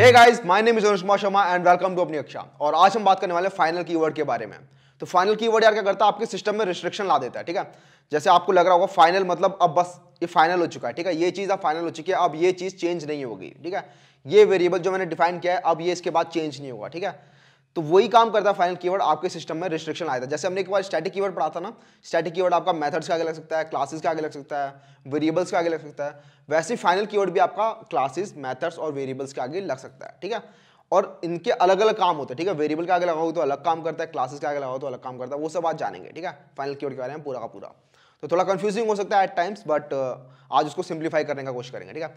hey guys my name is Anushma Sharma and welcome to अपनी कक्षा और आज हम बात करने वाले फाइनल कीवर्ड के बारे में तो फाइनल कीवर्ड यार क्या करता है आपके सिस्टम में रिस्ट्रिक्शन ला देता है ठीक है जैसे आपको लग रहा होगा फाइनल मतलब अब बस ये फाइनल हो चुका है ठीक है ये चीज़ अब फाइनल हो चुकी है अब ये चीज़ चेंज नहीं होगी ठीक है ये वेरिएबल जो मैंने डिफाइन किया है अब ये इसके बाद चेंज नहीं होगा ठीक है तो वही काम करता है फाइनल कीवर्ड आपके सिस्टम में रिस्ट्रिक्शन आया था जैसे हमने एक बार स्टैटिक कीवर्ड पढ़ा था ना स्टैटिक कीवर्ड आपका मेथड्स का आगे लग सकता है क्लासेस का आगे लग सकता है वेरिएबल्स का आगे लग सकता है वैसे फाइनल कीवर्ड भी आपका क्लासेस मेथड्स और वेरिएबल्स के आगे लग सकता है ठीक है और इनके अलग अलग काम होते हैं ठीक है वेरिएबल के आगे लगाओ तो अलग काम करता है क्लासेस का आगे लगाओ तो अलग काम करता है वो सब आज जानेंगे ठीक है फाइनल कीवर्ड के बारे में पूरा का पूरा तो थोड़ा कंफ्यूजिंग हो सकता है एट टाइम्स बट आज उसको सिंप्लीफाई करने का कोशिश करेंगे ठीक है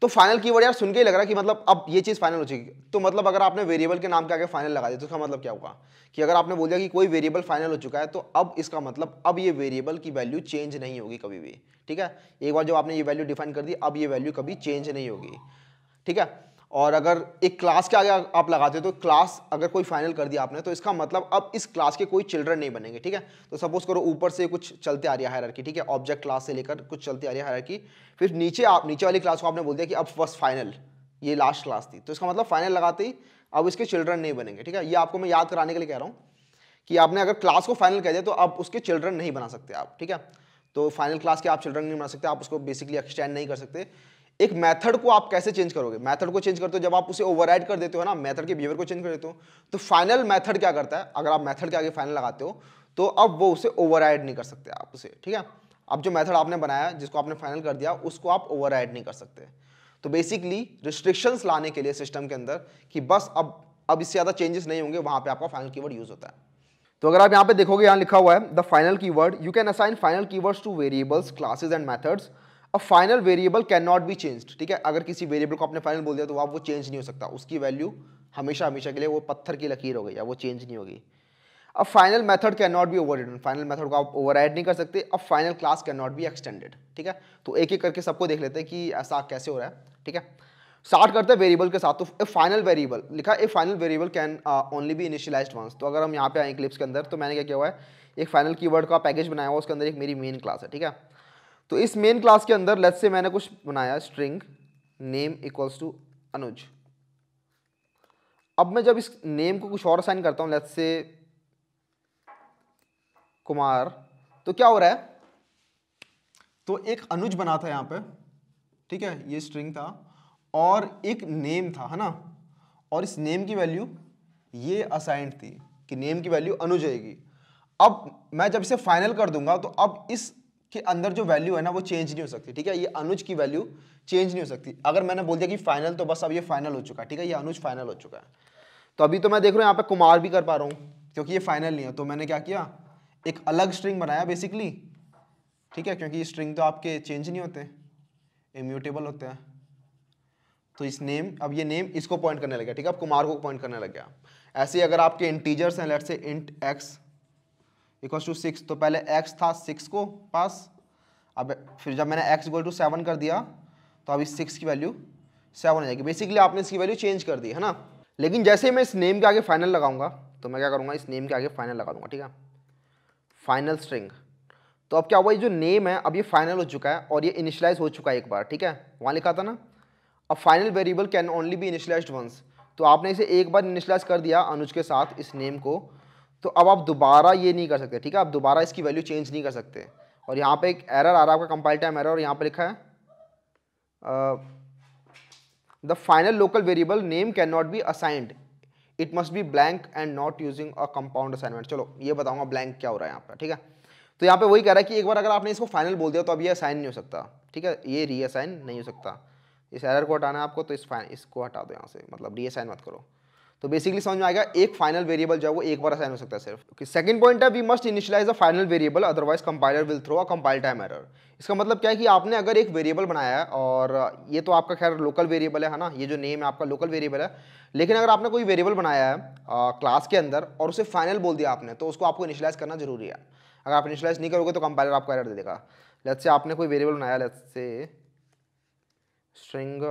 तो फाइनल की वर्ड यार सुन के ही लग रहा है कि मतलब अब ये चीज़ फाइनल हो चुकी तो मतलब अगर आपने वेरिएबल के नाम के आगे फाइनल लगा दिया तो उसका मतलब क्या हुआ कि अगर आपने बोल दिया कि कोई वेरिएबल फाइनल हो चुका है तो अब इसका मतलब अब ये वेरिएबल की वैल्यू चेंज नहीं होगी कभी भी ठीक है एक बार जब आपने ये वैल्यू डिफाइन कर दी अब ये वैल्यू कभी चेंज नहीं होगी ठीक है और अगर एक क्लास के आगे आप लगाते हो तो क्लास अगर कोई फाइनल कर दिया आपने तो इसका मतलब अब इस क्लास के कोई चिल्ड्रन नहीं बनेंगे ठीक है तो सपोज करो ऊपर से कुछ चलते आ रही है हायरकी ठीक है ऑब्जेक्ट क्लास से लेकर कुछ चलते आ रही है हायरकी फिर नीचे आप नीचे वाली क्लास को आपने बोल दिया कि अब फर्स्ट फाइनल ये लास्ट क्लास थी तो इसका मतलब फाइनल लगाते ही अब इसके चिल्ड्रन नहीं बनेंगे ठीक है ये आपको मैं याद कराने के लिए कह रहा हूँ कि आपने अगर क्लास को फाइनल कह दिया तो अब उसके चिल्ड्रन नहीं बना सकते आप ठीक है तो फाइनल क्लास के आप चिल्ड्रन नहीं बना सकते आप उसको बेसिकली एक्सटेंड नहीं कर सकते एक मेथड को आप कैसे चेंज करोगे मेथड को चेंज करते हो जब आप उसे ओवरराइड कर देते हो ना मेथड के बिहेवियर को चेंज कर देते हो तो फाइनल मेथड क्या करता है अगर आप मेथड के आगे फाइनल लगाते हो तो अब वो उसे ओवरराइड नहीं कर सकते आप उसे ठीक है अब जो मेथड आपने बनाया जिसको आपने फाइनल कर दिया उसको आप ओवरराइड नहीं कर सकते तो बेसिकली रिस्ट्रिक्शंस लाने के लिए सिस्टम के अंदर कि बस अब अब इससे ज़्यादा चेंजेस नहीं होंगे वहां पर आपका फाइनल की यूज़ होता है तो अगर आप यहाँ पे देखोगे यहाँ लिखा हुआ है the final key you can assign final key to variables classes and methods a final variable can not be change ठीक है अगर किसी वेरिएबल को आपने फाइनल बोल दिया तो आप वो चेंज नहीं हो सकता उसकी वैल्यू हमेशा हमेशा के लिए वो पत्थर की लकीर हो गई या वो चेंज नहीं होगी अब final method can not be over final method को आप ओवर नहीं कर सकते अब final class can not be extended ठीक है तो एक एक करके सबको देख लेते हैं कि ऐसा कैसे हो रहा है ठीक है स्टार्ट करते हैं वेरिएबल के साथ तो ए फाइनल वेरिएबल लिखा a final variable can only be initialise once तो अगर हम यहाँ पे आए क्लिप्स के अंदर तो मैंने क्या किया हुआ है एक फाइनल कीवर्ड का पैकेज बनाया हुआ उसके अंदर एक मेरी मेन क्लास है ठीक है तो इस मेन क्लास के अंदर लेट्स से मैंने कुछ बनाया string name equals to Anuj अब मैं जब इस नेम को कुछ और असाइन करता हूं लेट्स से कुमार तो क्या हो रहा है तो एक अनुज बना था यहां पे ठीक है ये स्ट्रिंग था और एक नेम था है ना और इस नेम की वैल्यू ये असाइंड थी कि नेम की वैल्यू अनुज आएगी अब मैं जब इसे फाइनल कर दूंगा तो अब इस के अंदर जो वैल्यू है ना वो चेंज नहीं हो सकती ठीक है ये अनुज की वैल्यू चेंज नहीं हो सकती अगर मैंने बोल दिया कि फाइनल तो बस अब ये फाइनल हो चुका है ठीक है ये अनुज फाइनल हो चुका है तो अभी तो मैं देख रहा हूँ यहाँ पे कुमार भी कर पा रहा हूँ क्योंकि ये फाइनल नहीं है तो मैंने क्या किया एक अलग स्ट्रिंग बनाया बेसिकली ठीक है क्योंकि स्ट्रिंग तो आपके चेंज नहीं होते इम्यूटेबल होते हैं तो इस नेम अब ये नेम इसको पॉइंट करने लग गया ठीक है अब कुमार को पॉइंट करने लग गया ऐसे ही अगर आपके इंटीजर्स हैं let say int x equal to six तो पहले एक्स था सिक्स को पास अब फिर जब मैंने एक्स इक्वल टू सेवन कर दिया तो अभी सिक्स की वैल्यू सेवन हो जाएगी बेसिकली आपने इसकी वैल्यू चेंज कर दी है ना लेकिन जैसे ही मैं इस नेम के आगे फाइनल लगाऊंगा तो मैं क्या करूँगा इस नेम के आगे फाइनल लगा दूंगा ठीक है फाइनल स्ट्रिंग तो अब क्या हुआ ये जो नेम है अब ये फाइनल हो चुका है और ये इनिशलाइज हो चुका है एक बार ठीक है वहाँ लिखा था ना अब final variable can only be initialise once तो आपने इसे एक बार इनिशलाइज कर दिया अनुज के साथ इस नेम को तो अब आप दोबारा ये नहीं कर सकते ठीक है आप दोबारा इसकी वैल्यू चेंज नहीं कर सकते और यहाँ पे एक एरर आ रहा है आपका कंपाइल टाइम एरर और यहाँ पे लिखा है the final local variable name can not be assigned it must be blank and not using a compound assignment चलो ये बताऊंगा ब्लैंक क्या हो रहा है यहाँ पर ठीक है तो यहाँ पे वही कह रहा है कि एक बार अगर आपने इसको फाइनल बोल दिया तो अब ये असाइन नहीं हो सकता ठीक है ये रीअसाइन नहीं हो सकता इस एरर को हटाना है आपको तो इस फाइन इसको हटा दो यहाँ से मतलब रीअसाइन मत करो तो बेसिकली समझ में आएगा एक फाइनल वेरिएबल जो है वो एक बार असाइन हो सकता है सिर्फ ओके सेकंड पॉइंट है we must initialise a final variable otherwise compiler will throw a compile time error इसका मतलब क्या है कि आपने अगर एक वेरिएबल बनाया है और ये तो आपका खैर लोकल वेरिएबल है ना ये जो नेम है आपका लोकल वेरिएबल है लेकिन अगर आपने कोई वेरिएबल बनाया है आ, क्लास के अंदर और उसे फाइनल बोल दिया आपने तो उसको आपको इनिशलाइज करना जरूरी है अगर आप इनिशलाइज नहीं करोगे तो कंपाइलर आपको एरर दे देगा लेट्स से आपने कोई वेरिएबल बनाया let's say string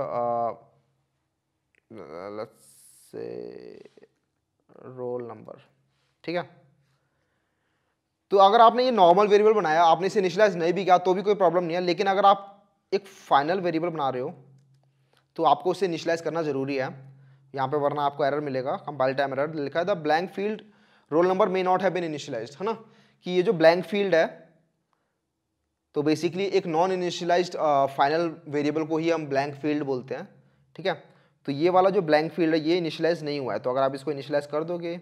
let's say roll number ठीक है तो अगर आपने ये नॉर्मल वेरिएबल बनाया आपने इसे इनिशलाइज नहीं भी किया तो भी कोई प्रॉब्लम नहीं है लेकिन अगर आप एक फाइनल वेरिएबल बना रहे हो तो आपको उसे इनिशलाइज करना ज़रूरी है यहाँ पे वरना आपको एरर मिलेगा कंपाइल टाइम एरर लिखा है the blank field roll number may not have been initialise है ना कि ये जो ब्लैंक फील्ड है तो बेसिकली एक नॉन इनिशियलाइज्ड फाइनल वेरिएबल को ही हम ब्लैंक फील्ड बोलते हैं ठीक है तो ये वाला जो ब्लैंक फील्ड है ये इनिशलाइज नहीं हुआ है तो अगर आप इसको इनिशलाइज कर दोगे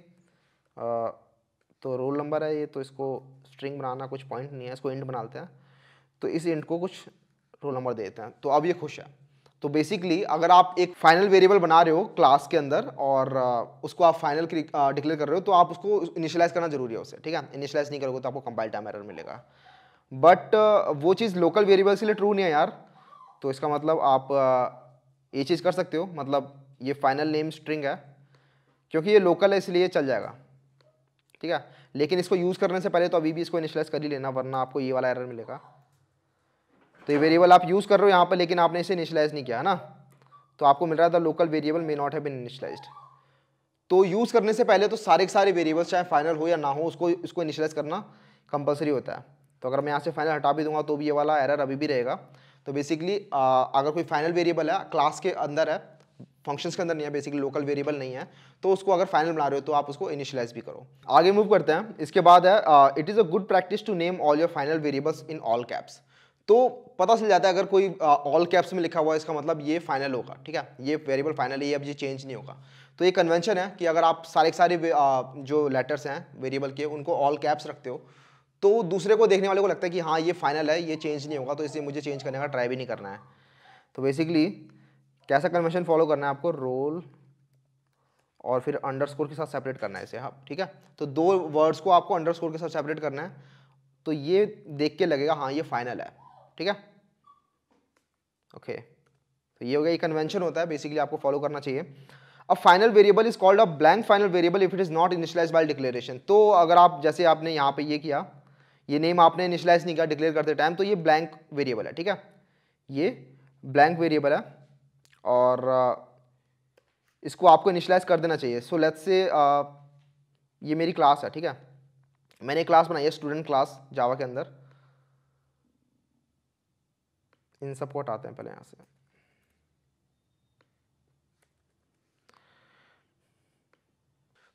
तो रोल नंबर है ये तो इसको स्ट्रिंग बनाना कुछ पॉइंट नहीं है इसको इंट बनाते हैं तो इस इंट को कुछ रोल नंबर देते हैं तो अब ये खुश है तो बेसिकली अगर आप एक फाइनल वेरिएबल बना रहे हो क्लास के अंदर और उसको आप फाइनल डिक्लेयर कर रहे हो तो आप उसको इनिशलाइज करना जरूरी है उसे ठीक है इनिशलाइज नहीं करोगे तो आपको कंपाइल टाइम एरर मिलेगा बट वो चीज़ लोकल वेरिएबल के लिए ट्रू नहीं है यार तो इसका मतलब आप ये चीज़ कर सकते हो मतलब ये फाइनल नेम स्ट्रिंग है क्योंकि ये लोकल है इसलिए चल जाएगा ठीक है लेकिन इसको यूज़ करने से पहले तो अभी भी इसको इनिशलाइज कर ही लेना वरना आपको ये वाला एरर मिलेगा तो ये वेरिएबल आप यूज़ कर रहे हो यहाँ पर लेकिन आपने इसे इनिशलाइज नहीं किया है ना तो आपको मिल रहा था लोकल वेरिएबल मे नॉट है बिन इनिशलाइज तो यूज़ करने से पहले तो सारे के सारे वेरिएबल्स चाहे फाइनल हो या ना हो उसको इसको इनिशलाइज करना कंपलसरी होता है तो अगर मैं यहाँ से फाइनल हटा भी दूंगा तो भी ये वाला एरर अभी भी रहेगा तो बेसिकली अगर कोई फाइनल वेरिएबल है क्लास के अंदर है फंक्शंस के अंदर नहीं है बेसिकली लोकल वेरिएबल नहीं है तो उसको अगर फाइनल बना रहे हो तो आप उसको इनिशियलाइज भी करो आगे मूव करते हैं इसके बाद है it is a good practice to name all your final variables in all caps तो पता चल जाता है अगर कोई ऑल uh, कैप्स में लिखा हुआ है इसका मतलब ये फाइनल होगा ठीक है ये वेरिएबल फाइनल है ये अब ये चेंज नहीं होगा तो ये कन्वेंशन है कि अगर आप सारे सारे uh, जो लेटर्स हैं वेरिएबल के उनको ऑल कैप्स रखते हो तो दूसरे को देखने वाले को लगता है कि हाँ ये फाइनल है ये चेंज नहीं होगा तो इसलिए मुझे चेंज करने का ट्राई भी नहीं करना है तो बेसिकली कैसा कन्वेंशन फॉलो करना है आपको रोल और फिर अंडरस्कोर के साथ सेपरेट करना है इसे हाँ ठीक है तो दो वर्ड्स को आपको अंडरस्कोर के साथ सेपरेट करना है तो ये देख के लगेगा हाँ ये फाइनल है ठीक है ओके तो ये हो गया ये कन्वेंशन होता है बेसिकली आपको फॉलो करना चाहिए अब final variable is called a blank final variable if it is not initialise by declaration तो अगर आप जैसे आपने यहाँ पे ये किया ये नेम आपने इनिशलाइज नहीं किया डिक्लेयर करते टाइम तो ये ब्लैंक वेरिएबल है ठीक है ये ब्लैंक वेरिएबल है और इसको आपको इनिशलाइज कर देना चाहिए सो लेट्स से ये मेरी क्लास है ठीक है मैंने क्लास बनाई है स्टूडेंट क्लास जावा के अंदर इन सबको हटाते हैं पहले यहाँ से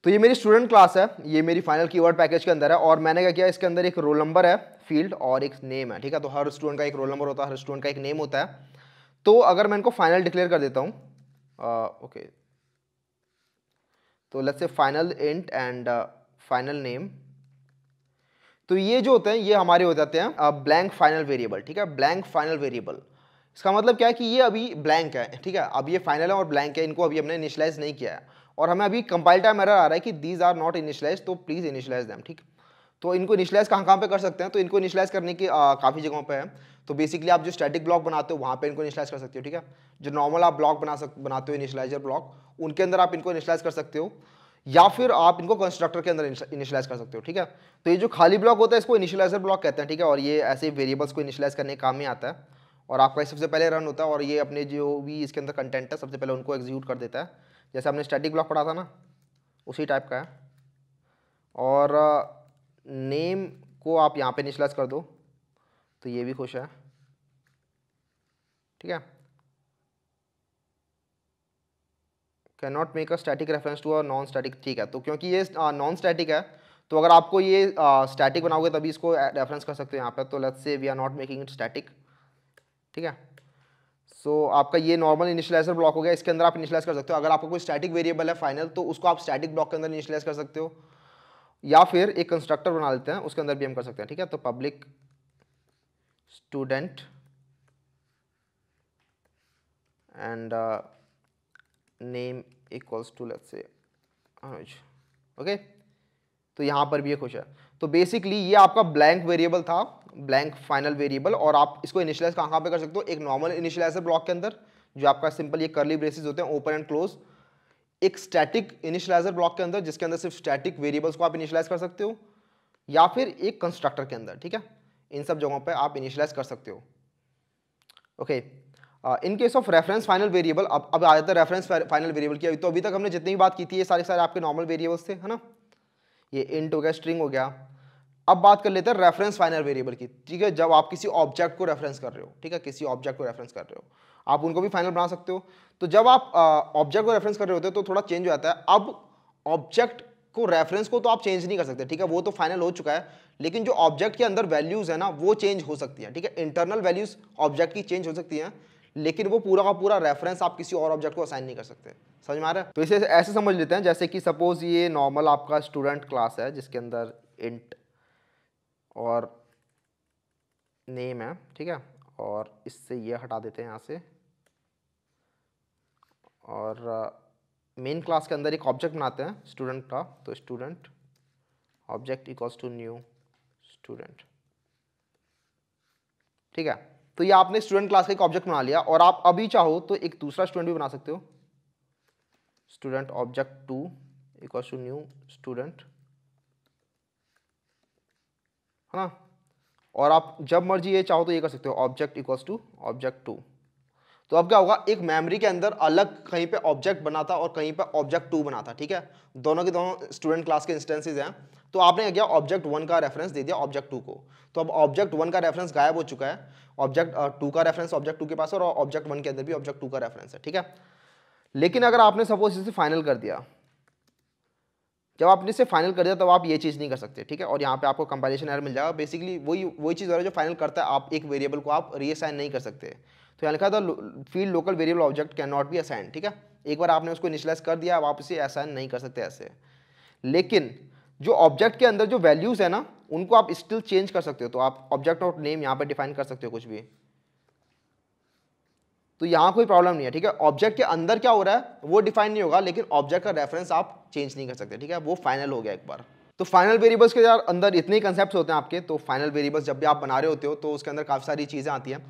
तो ये मेरी स्टूडेंट क्लास है ये मेरी फाइनल कीवर्ड पैकेज के अंदर है और मैंने क्या किया इसके अंदर एक रोल नंबर है फील्ड और एक नेम है ठीक है तो हर स्टूडेंट का एक रोल नंबर होता है हर स्टूडेंट का एक नेम होता है तो अगर मैं इनको फाइनल डिक्लेयर कर देता हूँ ओके तो let's say final int and final name तो ये जो होते हैं ये हमारे हो जाते हैं ब्लैंक फाइनल वेरिएबल ठीक है ब्लैंक फाइनल वेरिएबल इसका मतलब क्या है कि ये अभी ब्लैंक है ठीक है अब ये फाइनल है और ब्लैंक है इनको अभी हमने इनिशलाइज नहीं किया है और हमें अभी कंपाइल टाइम एरर आ रहा है कि दीज आर नॉट इनिशलाइज तो प्लीज़ इनिशलाइज दैम ठीक तो इनको इनिशलाइज कहाँ कहाँ पे कर सकते हैं तो इनको इनिशलाइज करने की काफ़ी जगहों पे है तो बेसिकली आप जो स्टैटिक ब्लॉक बनाते हो वहाँ पे इनको इनिशलाइज कर सकते हो ठीक है जो नॉर्मल आप ब्लॉक बना सक बनाते हो इनिशलाइजर ब्लॉक उनके अंदर आप इनको इनिशलाइज कर सकते हो या फिर आप इनको कंस्ट्रक्टर के अंदर इनिशलाइज कर सकते हो ठीक है तो ये जो खाली ब्लॉक होता है इसको इनिशलाइजर ब्लॉक कहते हैं ठीक है और ये ऐसे वेरिएबल्स को इनिशलाइज करने के काम में आता है और आपका सबसे पहले रन होता है और ये अपने जो भी इसके अंदर कंटेंट है सबसे पहले उनको एग्जीक्यूट कर देता है जैसे हमने स्टैटिक ब्लॉक पढ़ा था ना उसी टाइप का है और नेम को आप यहाँ पे निचलाइज कर दो तो ये भी खुश है ठीक है can not make a static reference to a non static ठीक है तो क्योंकि ये नॉन uh, स्टैटिक है तो अगर आपको ये स्टैटिक uh, बनाओगे तभी इसको रेफरेंस कर सकते हो यहाँ पर तो let's say we are not making it static ठीक है सो so, आपका ये नॉर्मल इनिशलाइजर ब्लॉक हो गया इसके अंदर आप इनिशलाइज कर सकते हो अगर आपका कोई स्टैटिक वेरिएबल है फाइनल तो उसको आप स्टैटिक ब्लॉक के अंदर इनिशियलाइज कर सकते हो या फिर एक कंस्ट्रक्टर बना लेते हैं उसके अंदर भी हम कर सकते हैं ठीक है तो public student and name equals to let's say Anuj okay तो यहाँ पर भी ये खुश है तो बेसिकली ये आपका ब्लैंक वेरिएबल था ब्लैंक फाइनल वेरिएबल और आप इसको इनिशियलाइज कहाँ कहाँ पे कर सकते हो एक नॉर्मल इनिशियलाइजर ब्लॉक के अंदर जो आपका सिंपल ये करली ब्रेसिस होते हैं ओपन एंड क्लोज एक स्टैटिक इनिशियलाइजर ब्लॉक के अंदर जिसके अंदर सिर्फ स्टैटिक वेरिएबल्स को आप इनिशियलाइज कर सकते हो या फिर एक कंस्ट्रक्टर के अंदर ठीक है इन सब जगहों पर आप इनिशियलाइज कर सकते हो okay in case of reference final variable अब अब आ जाता है रेफरेंस फाइनल वेरिएबल की अभी तो अभी तक हमने जितनी भी बात की थी ये सारे सारे आपके नॉर्मल वेरिएबल्स थे है ना ये इंट हो गया स्ट्रिंग हो गया अब बात कर लेते हैं रेफरेंस फाइनल वेरिएबल की ठीक है जब आप किसी ऑब्जेक्ट को रेफरेंस कर रहे हो ठीक है किसी ऑब्जेक्ट को रेफरेंस कर रहे हो आप उनको भी फाइनल बना सकते हो तो जब आप ऑब्जेक्ट को रेफरेंस कर रहे होते हो तो थोड़ा चेंज हो जाता है अब ऑब्जेक्ट को रेफरेंस को तो आप चेंज नहीं कर सकते ठीक है वो तो फाइनल हो चुका है लेकिन जो ऑब्जेक्ट के अंदर वैल्यूज़ है ना वो चेंज हो सकती है ठीक है इंटरनल वैल्यूज़ ऑब्जेक्ट की चेंज हो सकती है लेकिन वो पूरा का पूरा रेफरेंस आप किसी और ऑब्जेक्ट को असाइन नहीं कर सकते समझ में आ रहा है तो इसे ऐसे समझ लेते हैं जैसे कि सपोज ये नॉर्मल आपका स्टूडेंट क्लास है जिसके अंदर इंट और नेम है ठीक है और इससे ये हटा देते हैं यहाँ से और मेन uh, क्लास के अंदर एक ऑब्जेक्ट बनाते हैं स्टूडेंट का तो student object equals to new student ठीक है तो ये आपने स्टूडेंट क्लास का एक ऑब्जेक्ट बना लिया और आप अभी चाहो तो एक दूसरा स्टूडेंट भी बना सकते हो student object two equals to new student है ना और आप जब मर्जी ये चाहो तो ये कर सकते हो object equals to object two तो अब क्या होगा एक मेमोरी के अंदर अलग कहीं पे ऑब्जेक्ट बना था और कहीं पे ऑब्जेक्ट टू बना था ठीक है दोनों के दोनों स्टूडेंट क्लास के इंस्टेंसेज हैं तो आपने क्या ऑब्जेक्ट वन का रेफरेंस दे दिया ऑब्जेक्ट टू को तो अब ऑब्जेक्ट वन का रेफरेंस गायब हो चुका है ऑब्जेक्ट टू का रेफरेंस ऑब्जेक्ट टू के पास और ऑब्जेक्ट वन के अंदर भी ऑब्जेक्ट टू का रेफरेंस है ठीक है लेकिन अगर आपने सपोज इसे फाइनल कर दिया जब आपने इसे फाइनल कर दिया तब तो आप ये चीज़ नहीं कर सकते ठीक है और यहाँ पे आपको कंपाइलेशन एरर मिल जाएगा बेसिकली वही वही चीज़ हो रहा है जो फाइनल करता है आप एक वेरिएबल को आप रीअसाइन नहीं कर सकते तो यहाँ लिखा था field local variable object can not be assign ठीक है एक बार आपने उसको इनिशलाइज कर दिया आप इसे असाइन नहीं कर सकते ऐसे लेकिन जो ऑब्जेक्ट के अंदर जो वैल्यूज़ है ना उनको आप स्टिल चेंज कर सकते हो तो आप ऑब्जेक्ट और नेम यहाँ पर डिफाइन कर सकते हो कुछ भी तो यहाँ कोई प्रॉब्लम नहीं है ठीक है ऑब्जेक्ट के अंदर क्या हो रहा है वो डिफाइन नहीं होगा लेकिन ऑब्जेक्ट का रेफरेंस आप चेंज नहीं कर सकते ठीक है वो फाइनल हो गया एक बार तो फाइनल वेरिएबल्स के यार अंदर इतने ही कंसेप्ट होते हैं आपके तो फाइनल वेरिएबल्स जब भी आप बना रहे होते हो तो उसके अंदर काफ़ी सारी चीज़ें आती हैं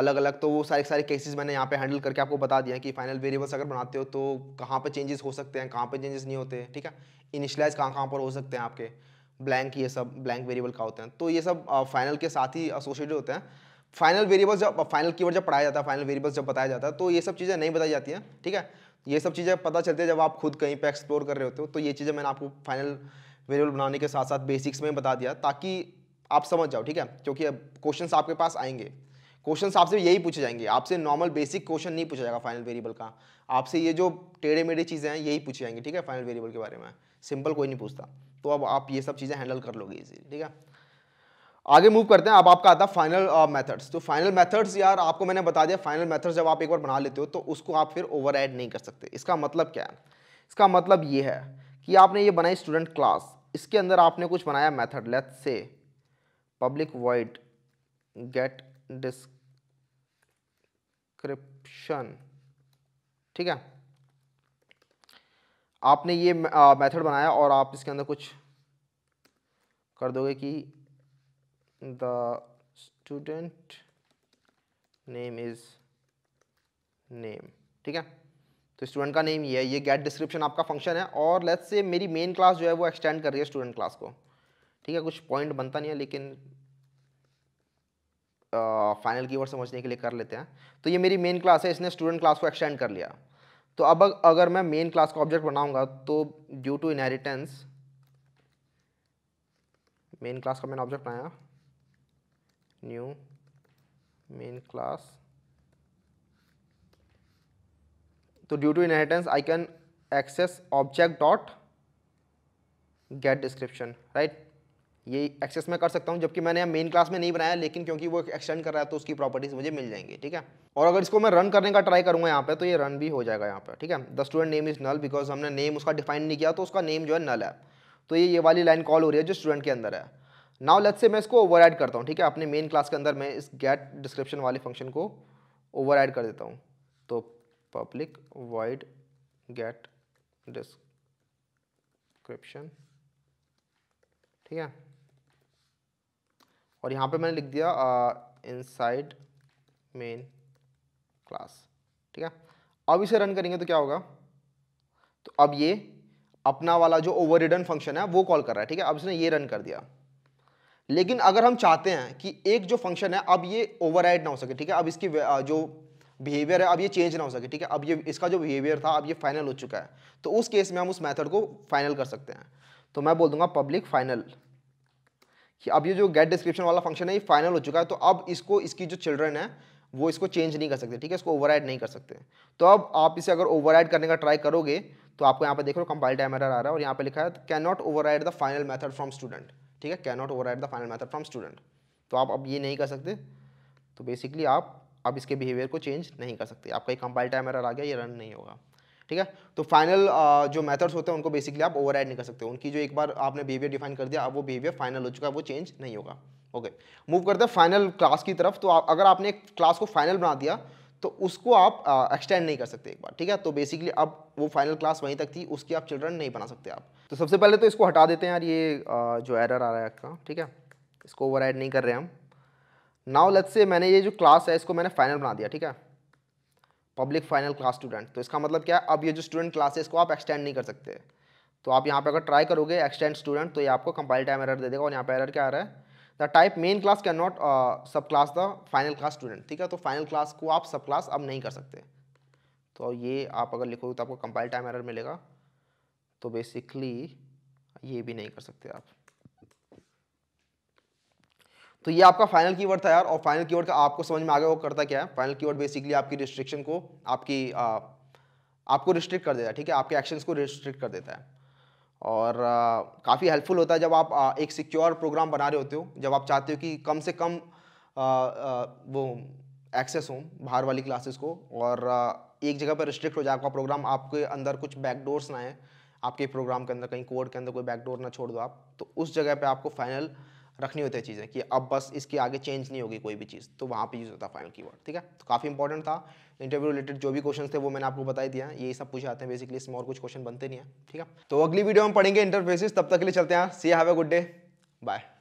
अलग अलग तो वो सारे सारे केसेस मैंने यहाँ पे हैंडल करके आपको बता दिया कि फाइनल वेरिएबल्स अगर बनाते हो तो कहाँ पे चेंजेस हो सकते हैं कहाँ पे चेंजेस नहीं होते ठीक है इनिशलाइज कहाँ कहाँ पर हो सकते हैं आपके ब्लैंक ये सब ब्लैंक वेरिएबल का होते हैं तो ये सब फाइनल के साथ ही एसोसिएटेड होते हैं फाइनल वेरिएबल्स जब फाइनल कीवर्ड जब पढ़ाया जाता है फाइनल वेरिएबल्स जब बताया जाता है तो ये सब चीज़ें नहीं बताई जाती हैं ठीक है ये सब चीज़ें पता चलती है जब आप खुद कहीं पे एक्सप्लोर कर रहे होते हो तो ये चीज़ें मैंने आपको फाइनल वेरिएबल बनाने के साथ साथ बेसिक्स में बता दिया ताकि आप समझ जाओ ठीक है क्योंकि अब क्वेश्चन आपके पास आएंगे क्वेश्चन आपसे यही पूछे जाएंगे आपसे नॉर्मल बेसिक क्वेश्चन नहीं पूछा जाएगा फाइनल वेरिएबल का आपसे ये जो टेढ़े मेढ़े चीज़ें हैं यही पूछी जाएंगी ठीक है फाइनल वेरिएबल के बारे में सिंपल कोई नहीं पूछता तो अब आप ये सब चीज़ें हैंडल कर लोगे इजीली ठीक है आगे मूव करते हैं अब आपका आता है फाइनल मेथड्स uh, तो फाइनल मेथड्स यार आपको मैंने बता दिया फाइनल मेथड्स जब आप एक बार बना लेते हो तो उसको आप फिर ओवर ऐड नहीं कर सकते इसका मतलब क्या है इसका मतलब ये है कि आपने ये बनाई स्टूडेंट क्लास इसके अंदर आपने कुछ बनाया method let say public void get description ठीक है आपने ये मेथड uh, बनाया और आप इसके अंदर कुछ कर दोगे कि the student name is name ठीक है तो स्टूडेंट का नेम ये है ये गेट डिस्क्रिप्शन आपका फंक्शन है और लेट्स से मेरी मेन क्लास जो है वो एक्सटेंड कर रही है स्टूडेंट क्लास को ठीक है कुछ पॉइंट बनता नहीं है लेकिन फाइनल की समझने के लिए कर लेते हैं तो ये मेरी मेन क्लास है इसने स्टूडेंट क्लास को एक्सटेंड कर लिया तो अब अगर मैं मेन क्लास का ऑब्जेक्ट बनाऊंगा तो due to inheritance main class का मैंने ऑब्जेक्ट बनाया new main class so due to inheritance i can access object dot get description right ये एक्सेस मैं कर सकता हूँ जबकि मैंने मेन क्लास में नहीं बनाया लेकिन क्योंकि वो एक्सटेंड कर रहा है तो उसकी प्रॉपर्टीज मुझे मिल जाएंगी ठीक है और अगर इसको मैं रन करने का ट्राई करूंगा यहाँ पे तो ये रन भी हो जाएगा यहाँ पे ठीक है the student name is null because हमने नेम उसका डिफाइन नहीं किया तो उसका नेम जो है नल है तो ये ये वाली लाइन कॉल हो रही है जो स्टूडेंट के अंदर है नाउ लेट्स से मैं इसको ओवर करता हूँ ठीक है अपने मेन क्लास के अंदर मैं इस गेट डिस्क्रिप्शन वाले फंक्शन को ओवर कर देता हूँ तो पब्लिक वाइड गेट डिस्क्रिप्शन ठीक है और यहाँ पे मैंने लिख दिया इन साइड मेन क्लास ठीक है अब इसे रन करेंगे तो क्या होगा तो अब ये अपना वाला जो ओवर फंक्शन है वो कॉल कर रहा है ठीक है अब इसने ये रन कर दिया लेकिन अगर हम चाहते हैं कि एक जो फंक्शन है अब ये ओवरराइड ना हो सके ठीक है अब इसकी जो बिहेवियर है अब ये चेंज ना हो सके ठीक है अब ये इसका जो बिहेवियर था अब ये फाइनल हो चुका है तो उस केस में हम उस मेथड को फाइनल कर सकते हैं तो मैं बोल दूंगा पब्लिक फाइनल कि अब ये जो गेट डिस्क्रिप्शन वाला फंक्शन है ये फाइनल हो चुका है तो अब इसको इसकी जो चिल्ड्रन है वो इसको चेंज नहीं कर सकते ठीक है इसको ओवर नहीं कर सकते तो अब आप इसे अगर ओवर करने का ट्राई करोगे तो आपको यहाँ पर देख लो कंपाइल टाइम आ रहा है और यहाँ पर लिखा है can not over the final method from student ठीक है can not over the final method from student तो आप अब ये नहीं कर सकते तो बेसिकली आप अब इसके बिहेवियर को चेंज नहीं कर सकते आपका एक कंपाइल टाइम आ गया ये रन नहीं होगा ठीक है तो फाइनल जो मेथड्स होते हैं उनको बेसिकली आप ओवर नहीं कर सकते उनकी जो एक बार आपने बिहेवियर डिफाइन कर दिया अब वो बिहेवियर फाइनल हो चुका है वो चेंज नहीं होगा ओके मूव करते हैं फाइनल क्लास की तरफ तो आप अगर आपने एक क्लास को फाइनल बना दिया तो उसको आप एक्सटेंड नहीं कर सकते एक बार ठीक है तो बेसिकली अब वो फाइनल क्लास वहीं तक थी उसकी आप चिल्ड्रन नहीं बना सकते आप तो सबसे पहले तो इसको हटा देते हैं यार ये जो एरर आ रहा है आपका ठीक है इसको ओवर नहीं कर रहे हम नाउ लेट्स से मैंने ये जो क्लास है इसको मैंने फाइनल बना दिया ठीक है पब्लिक फाइनल क्लास स्टूडेंट तो इसका मतलब क्या है अब ये जो स्टूडेंट क्लास है इसको आप एक्सटेंड नहीं कर सकते तो आप यहाँ पर अगर ट्राई करोगे एक्सटेंड स्टूडेंट तो ये आपको कंपाइल टाइम एरर दे देगा और यहाँ पे एरर क्या आ रहा है the type main class can not sub class the final class student ठीक है तो फाइनल क्लास को आप सब क्लास अब नहीं कर सकते तो ये आप अगर लिखोगे तो आपको कंपाइल टाइम एरर मिलेगा तो बेसिकली ये भी नहीं कर सकते आप तो ये आपका फाइनल कीवर्ड था यार और फाइनल कीवर्ड का आपको समझ में आ गया वो करता क्या है फाइनल कीवर्ड बेसिकली आपकी रिस्ट्रिक्शन को आपकी आ, आपको रिस्ट्रिक्ट कर देता है ठीक है आपके एक्शंस को रिस्ट्रिक्ट कर देता है और काफ़ी हेल्पफुल होता है जब आप आ, एक सिक्योर प्रोग्राम बना रहे होते हो जब आप चाहते हो कि कम से कम आ, आ, वो एक्सेस हो बाहर वाली क्लासेस को और एक जगह पर रिस्ट्रिक्ट हो जाए आपका प्रोग्राम आपके अंदर कुछ बैकडोर्स ना आए आपके प्रोग्राम के अंदर कहीं कोड के अंदर कोई बैकडोर ना छोड़ दो आप तो उस जगह पे आपको फाइनल रखनी होती है चीज़ें कि अब बस इसके आगे चेंज नहीं होगी कोई भी चीज़ तो वहाँ पे यूज़ होता है फाइनल कीवर्ड ठीक है तो काफ़ी इंपॉर्टेंट था इंटरव्यू रिलेटेड जो भी क्वेश्चन थे वो मैंने आपको बताई दिया यही सब पूछे आते हैं बेसिकली इसमें और कुछ क्वेश्चन बनते नहीं है ठीक है तो अगली वीडियो हम पढ़ेंगे इंटरफेसिस तब तक के लिए चलते हैं see have a good day bye